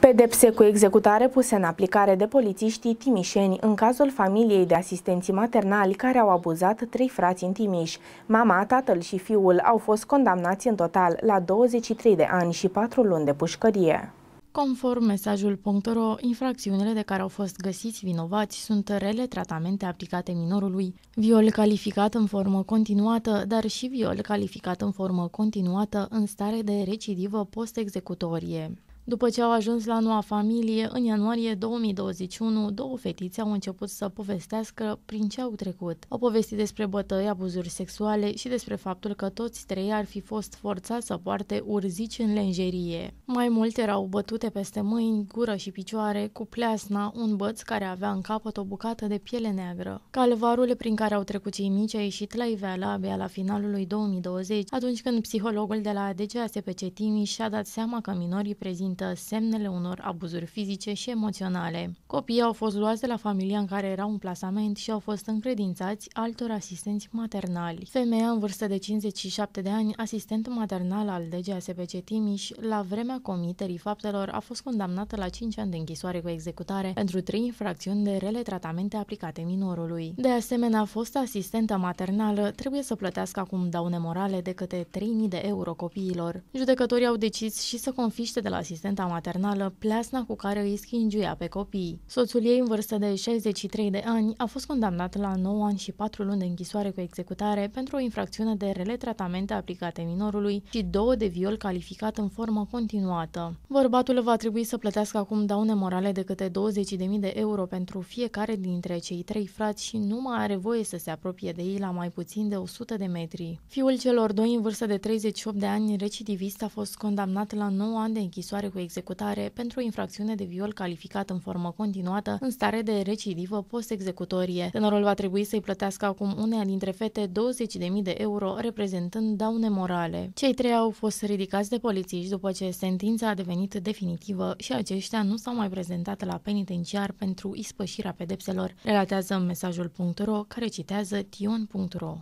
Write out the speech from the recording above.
Pedepse cu executare puse în aplicare de polițiștii timișeni în cazul familiei de asistenții maternali care au abuzat trei frați în Timiș. Mama, tatăl și fiul au fost condamnați în total la 23 de ani și 4 luni de pușcărie. Conform mesajul.ro, infracțiunile de care au fost găsiți vinovați sunt rele tratamente aplicate minorului, viol calificat în formă continuată, dar și viol calificat în formă continuată în stare de recidivă post-executorie. După ce au ajuns la noua familie, în ianuarie 2021, două fetițe au început să povestească prin ce au trecut. Au povestit despre bătăi, abuzuri sexuale și despre faptul că toți trei ar fi fost forțați să poarte urzici în lenjerie. Mai multe erau bătute peste mâini, gură și picioare, cu pleasna, un băț care avea în capăt o bucată de piele neagră. Calvarul prin care au trecut cei mici a ieșit la iveală abia la finalul lui 2020, atunci când psihologul de la ADG Timiș și-a dat seama că minorii prezintă prezintă semnele unor abuzuri fizice și emoționale. Copiii au fost luați de la familia în care erau în plasament și au fost încredințați altor asistenți maternali. Femeia în vârstă de 57 de ani, asistent maternal al DGSPC Timiș, la vremea comiterii faptelor a fost condamnată la 5 ani de închisoare cu executare pentru 3 infracțiuni de rele tratamente aplicate minorului. De asemenea, fosta asistentă maternală trebuie să plătească acum daune morale de către 3.000 de euro copiilor. Judecătorii au decis și să confiște de la asistență asistenta maternală, pleasna cu care îi schingiuia pe copii. Soțul ei, în vârstă de 63 de ani, a fost condamnat la 9 ani și 4 luni de închisoare cu executare pentru o infracțiune de rele tratamente aplicate minorului și două de viol calificat în formă continuată. Bărbatul va trebui să plătească acum daune morale de câte 20.000 de euro pentru fiecare dintre cei trei frați și nu mai are voie să se apropie de ei la mai puțin de 100 de metri. Fiul celor doi în vârstă de 38 de ani, recidivist, a fost condamnat la 9 ani de închisoare cu executare pentru infracțiune de viol calificat în formă continuată, în stare de recidivă post-executorie. Tânărul va trebui să-i plătească acum unea dintre fete 20.000 de euro, reprezentând daune morale. Cei trei au fost ridicați de polițiști după ce sentința a devenit definitivă și aceștia nu s-au mai prezentat la penitenciar pentru ispășirea pedepselor, relatează mesajul.ro care citează tion.ro.